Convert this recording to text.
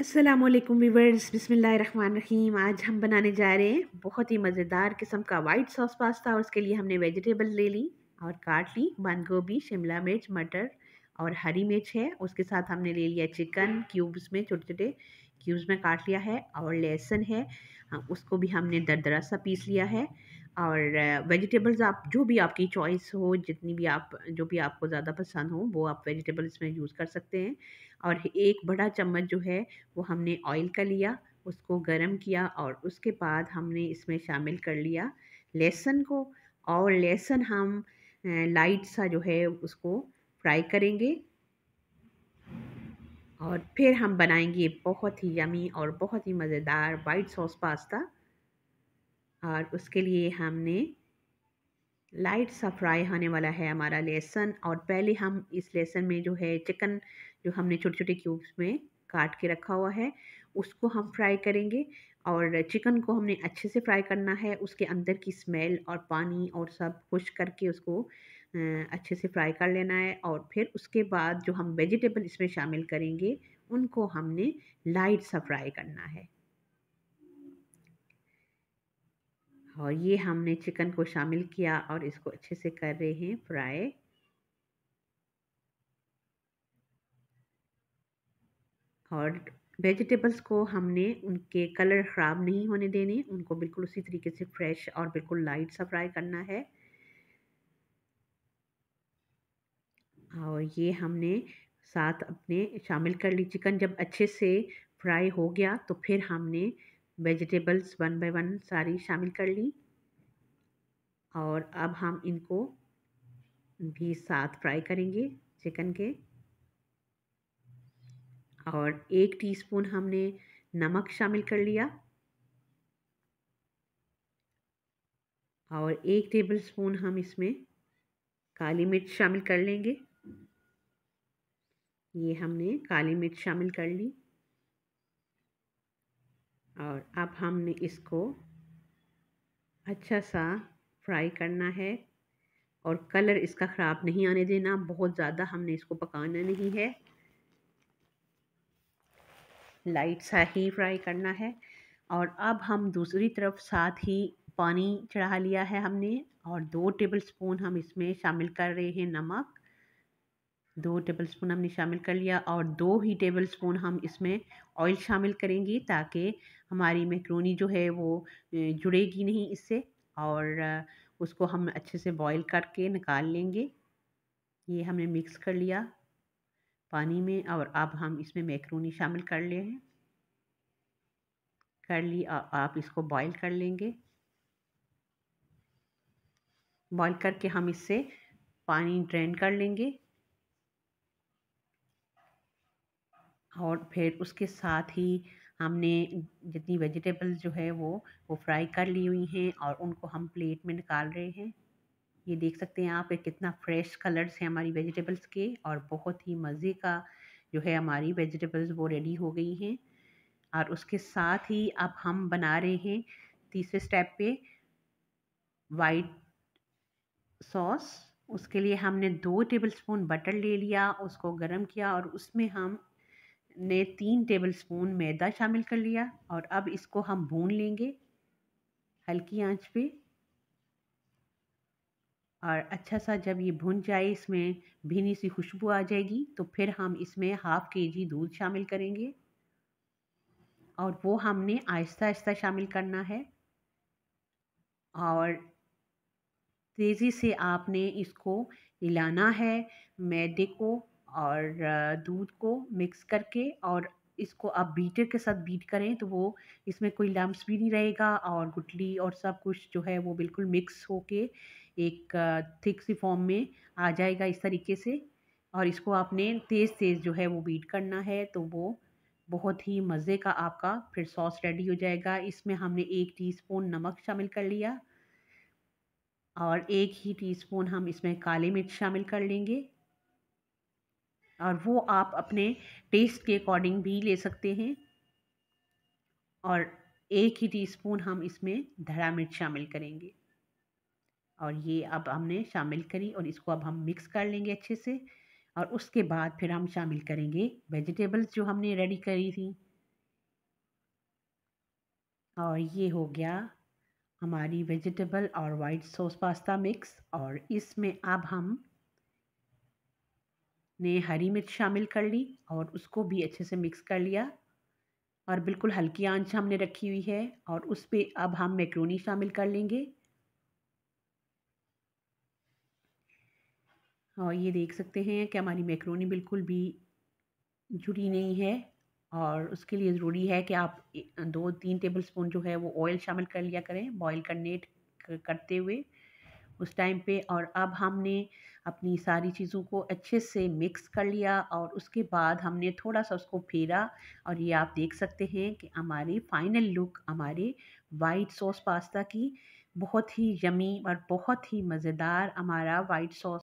अस्सलाम वालेकुम वीवर्स बिसमीम आज हम बनाने जा रहे हैं बहुत ही मज़ेदार किस्म का वाइट सॉस पास्ता और उसके लिए हमने वेजिटेबल ले ली और काट ली बंद गोभी शिमला मिर्च मटर और हरी मिर्च है उसके साथ हमने ले लिया चिकन क्यूब्स में छोटे छोटे क्यूब्स में काट लिया है और लहसुन है हाँ, उसको भी हमने दरदरा सा पीस लिया है और वेजिटेबल्स आप जो भी आपकी चॉइस हो जितनी भी आप जो भी आपको ज़्यादा पसंद हो वो आप वेजिटेबल्स में यूज़ कर सकते हैं और एक बड़ा चम्मच जो है वो हमने ऑयल का लिया उसको गर्म किया और उसके बाद हमने इसमें शामिल कर लिया लहसुन को और लहसुन हम लाइट सा जो है उसको फ्राई करेंगे और फिर हम बनाएंगे बहुत ही यमी और बहुत ही मज़ेदार वाइट सॉस पास्ता और उसके लिए हमने लाइट सा फ्राई होने वाला है हमारा लहसन और पहले हम इस लहसन में जो है चिकन जो हमने छोटे छोटे क्यूब्स में काट के रखा हुआ है उसको हम फ्राई करेंगे और चिकन को हमने अच्छे से फ्राई करना है उसके अंदर की स्मेल और पानी और सब खुश करके उसको अच्छे से फ्राई कर लेना है और फिर उसके बाद जो हम वेजिटेबल इसमें शामिल करेंगे उनको हमने लाइट सा फ्राई करना है और ये हमने चिकन को शामिल किया और इसको अच्छे से कर रहे हैं फ्राई और वेजिटेबल्स को हमने उनके कलर ख़राब नहीं होने देने उनको बिल्कुल उसी तरीके से फ्रेश और बिल्कुल लाइट सा फ्राई करना है और ये हमने साथ अपने शामिल कर ली चिकन जब अच्छे से फ्राई हो गया तो फिर हमने वेजिटेबल्स वन बाय वन सारी शामिल कर ली और अब हम इनको भी साथ फ्राई करेंगे चिकन के और एक टीस्पून हमने नमक शामिल कर लिया और एक टेबल स्पून हम इसमें काली मिर्च शामिल कर लेंगे ये हमने काली मिर्च शामिल कर ली और अब हमने इसको अच्छा सा फ्राई करना है और कलर इसका ख़राब नहीं आने देना बहुत ज़्यादा हमने इसको पकाना नहीं है लाइट सा ही फ्राई करना है और अब हम दूसरी तरफ साथ ही पानी चढ़ा लिया है हमने और दो टेबल स्पून हम इसमें शामिल कर रहे हैं नमक दो टेबल स्पून हमने शामिल कर लिया और दो ही टेबल स्पून हम इसमें ऑयल शामिल करेंगे ताकि हमारी मैक्रोनी जो है वो जुड़ेगी नहीं इससे और उसको हम अच्छे से बॉईल करके निकाल लेंगे ये हमने मिक्स कर लिया पानी में और अब हम इसमें मैक्रोनी शामिल कर लिए हैं कर ली आप इसको बॉईल कर लेंगे बॉईल करके हम इससे पानी ड्रेन कर लेंगे और फिर उसके साथ ही हमने जितनी वेजिटेबल जो है वो वो फ्राई कर ली हुई हैं और उनको हम प्लेट में निकाल रहे हैं ये देख सकते हैं आप कितना फ्रेश कलर्स हैं हमारी वेजिटेबल्स के और बहुत ही मज़े का जो है हमारी वेजिटेबल्स वो रेडी हो गई हैं और उसके साथ ही अब हम बना रहे हैं तीसरे स्टेप पे वाइट सॉस उसके लिए हमने दो टेबलस्पून बटर ले लिया उसको गर्म किया और उसमें हम ने तीन टेबलस्पून मैदा शामिल कर लिया और अब इसको हम भून लेंगे हल्की आंच पे और अच्छा सा जब ये भुन जाए इसमें भीनी सी खुशबू आ जाएगी तो फिर हम इसमें हाफ़ के जी दूध शामिल करेंगे और वो हमने आहिस्ता आहिस्ता शामिल करना है और तेज़ी से आपने इसको हिलाना है मैदे को और दूध को मिक्स करके और इसको आप बीटर के साथ बीट करें तो वो इसमें कोई लम्ब्स भी नहीं रहेगा और गुटली और सब कुछ जो है वो बिल्कुल मिक्स होके एक थिक सी फॉर्म में आ जाएगा इस तरीके से और इसको आपने तेज़ तेज़ जो है वो बीट करना है तो वो बहुत ही मज़े का आपका फिर सॉस रेडी हो जाएगा इसमें हमने एक टीस्पून नमक शामिल कर लिया और एक ही टीस्पून हम इसमें काली मिर्च शामिल कर लेंगे और वो आप अपने टेस्ट के अकॉर्डिंग भी ले सकते हैं और एक ही टीस्पून हम इसमें धड़ा मिर्च शामिल करेंगे और ये अब हमने शामिल करी और इसको अब हम मिक्स कर लेंगे अच्छे से और उसके बाद फिर हम शामिल करेंगे वेजिटेबल्स जो हमने रेडी करी थी और ये हो गया हमारी वेजिटेबल और वाइट सॉस पास्ता मिक्स और इसमें अब हम ने हरी मिर्च शामिल कर ली और उसको भी अच्छे से मिक्स कर लिया और बिल्कुल हल्की आंच हमने रखी हुई है और उस पर अब हम मैक्रोनी शामिल कर लेंगे और ये देख सकते हैं कि हमारी मैक्रोनी बिल्कुल भी जुड़ी नहीं है और उसके लिए ज़रूरी है कि आप दो तीन टेबल स्पून जो है वो ऑयल शामिल कर लिया करें बॉईल करने करते हुए उस टाइम पे और अब हमने अपनी सारी चीज़ों को अच्छे से मिक्स कर लिया और उसके बाद हमने थोड़ा सा उसको फेरा और ये आप देख सकते हैं कि हमारी फाइनल लुक हमारे वाइट सॉस पास्ता की बहुत ही यमी और बहुत ही मज़ेदार हमारा वाइट सॉस